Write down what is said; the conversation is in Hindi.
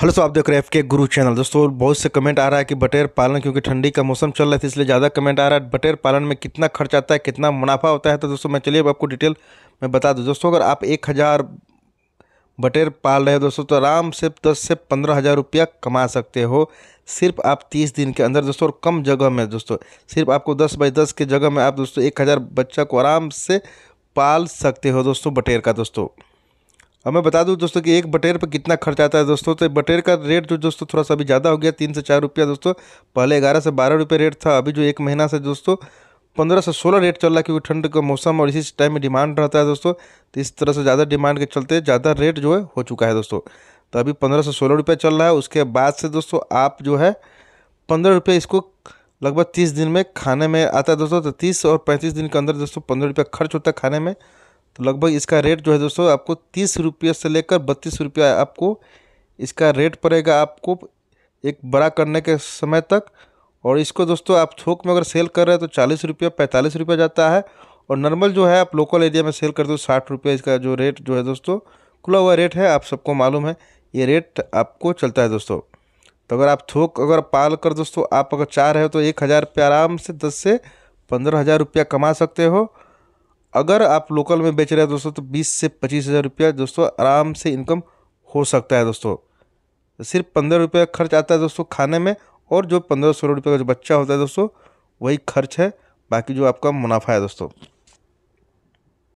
हेलो सो आप देख रहे हैं एफ के गुरु चैनल दोस्तों बहुत से कमेंट आ रहा है कि बटेर पालन क्योंकि ठंडी का मौसम चल रहा है इसलिए ज़्यादा कमेंट आ रहा है बटेर पालन में कितना खर्च आता है कितना मुनाफा होता है तो दोस्तों मैं चलिए अब आपको डिटेल में बता दूँ दोस्तों अगर आप एक हज़ार बटेर पाल रहे हो दोस्तों तो आराम से दस से पंद्रह हज़ार रुपया कमा सकते हो सिर्फ आप तीस दिन के अंदर दोस्तों और कम जगह में दोस्तों सिर्फ आपको दस बाई दस के जगह में आप दोस्तों एक हज़ार बच्चा को आराम से पाल सकते हो दोस्तों बटेर का दोस्तों अब मैं बता दूं दोस्तों कि एक बटेर पर कितना खर्च आता है दोस्तों तो बटेर का रेट जो दोस्तों थोड़ा सा अभी ज़्यादा हो गया तीन से चार रुपया दोस्तों पहले ग्यारह से बारह रुपये रेट था अभी जो एक महीना से दोस्तों पंद्रह से सोलह रेट चल रहा है क्योंकि ठंड का मौसम और इसी टाइम में डिमांड रहता है दोस्तों तो इस तरह से ज़्यादा डिमांड के चलते ज़्यादा रेट जो है हो चुका है दोस्तों तो अभी पंद्रह से सोलह रुपये चल रहा है उसके बाद से दोस्तों आप जो है पंद्रह रुपये इसको लगभग तीस दिन में खाने में आता है दोस्तों तो तीस और पैंतीस दिन के अंदर दोस्तों पंद्रह रुपये खर्च होता है खाने में तो लगभग इसका रेट जो है दोस्तों आपको तीस रुपये से लेकर बत्तीस रुपया आपको इसका रेट पड़ेगा आपको एक बड़ा करने के समय तक और इसको दोस्तों आप थोक में अगर सेल कर रहे हैं तो चालीस रुपये पैंतालीस रुपये जाता है और नॉर्मल जो है आप लोकल एरिया में सेल कर दो साठ रुपये इसका जो रेट जो है दोस्तों खुला हुआ रेट है आप सबको मालूम है ये रेट आपको चलता है दोस्तों तो अगर आप थोक अगर पाल कर दोस्तों आप अगर चाह रहे हो तो एक हज़ार आराम से दस से पंद्रह हज़ार रुपया कमा सकते हो अगर आप लोकल में बेच रहे हैं दोस्तों तो बीस से पच्चीस हज़ार रुपया दोस्तों आराम से इनकम हो सकता है दोस्तों सिर्फ पंद्रह रुपया खर्च आता है दोस्तों खाने में और जो पंद्रह सोलह रुपये का जो बच्चा होता है दोस्तों वही खर्च है बाकी जो आपका मुनाफा है दोस्तों